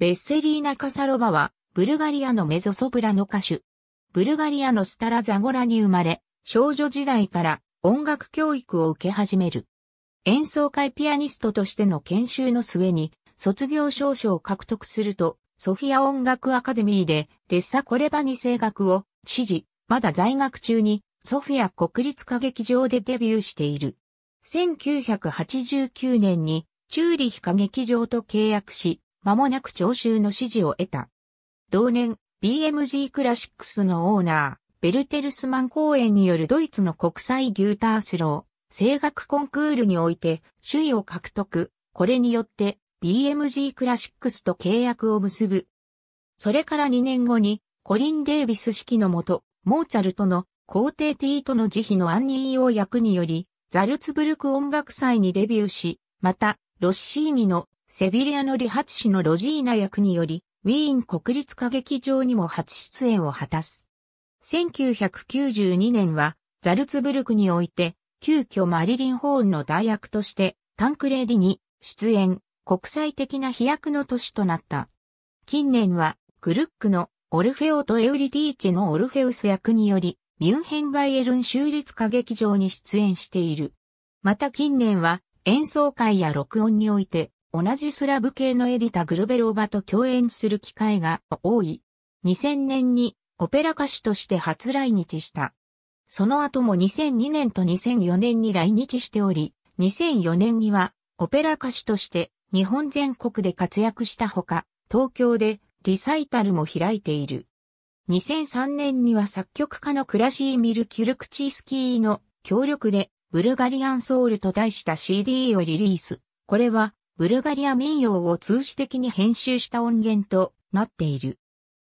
ベッセリーナ・カサロバは、ブルガリアのメゾソプラの歌手。ブルガリアのスタラザゴラに生まれ、少女時代から音楽教育を受け始める。演奏会ピアニストとしての研修の末に、卒業証書を獲得すると、ソフィア音楽アカデミーで、レッサ・コレバニ声楽を、指示、まだ在学中に、ソフィア国立歌劇場でデビューしている。1989年に、チューリヒ歌劇場と契約し、間もなく聴衆の支持を得た。同年、BMG クラシックスのオーナー、ベルテルスマン公演によるドイツの国際ギュータースロー、声楽コンクールにおいて首位を獲得。これによって BMG クラシックスと契約を結ぶ。それから2年後にコリン・デービス式のもと、モーツァルトの皇帝ティートの慈悲の暗にを役により、ザルツブルク音楽祭にデビューし、また、ロッシーニのセビリアの理髪師のロジーナ役により、ウィーン国立歌劇場にも初出演を果たす。1992年は、ザルツブルクにおいて、急遽マリリン・ホーンの代役として、タンクレーディに出演、国際的な飛躍の年となった。近年は、クルックのオルフェオとエウリティーチェのオルフェウス役により、ミュンヘンバイエルン州立歌劇場に出演している。また近年は、演奏会や録音において、同じスラブ系のエディタ・グルベローバと共演する機会が多い。2000年にオペラ歌手として初来日した。その後も2002年と2004年に来日しており、2004年にはオペラ歌手として日本全国で活躍したほか、東京でリサイタルも開いている。2003年には作曲家のクラシーミル・キュルクチースキーの協力でブルガリアンソウルと題した CD をリリース。これはブルガリア民謡を通詞的に編集した音源となっている。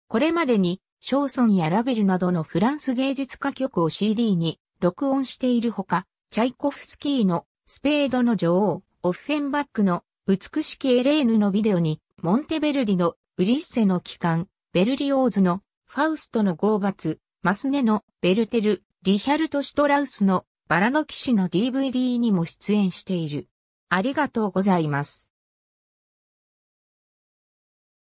これまでに、ショーソンやラベルなどのフランス芸術家曲を CD に録音しているほか、チャイコフスキーのスペードの女王、オフェンバックの美しきエレーヌのビデオに、モンテベルディのウリッセの帰還、ベルリオーズのファウストの号罰、マスネのベルテル、リヒャルト・シュトラウスのバラの騎士の DVD にも出演している。ありがとうございます。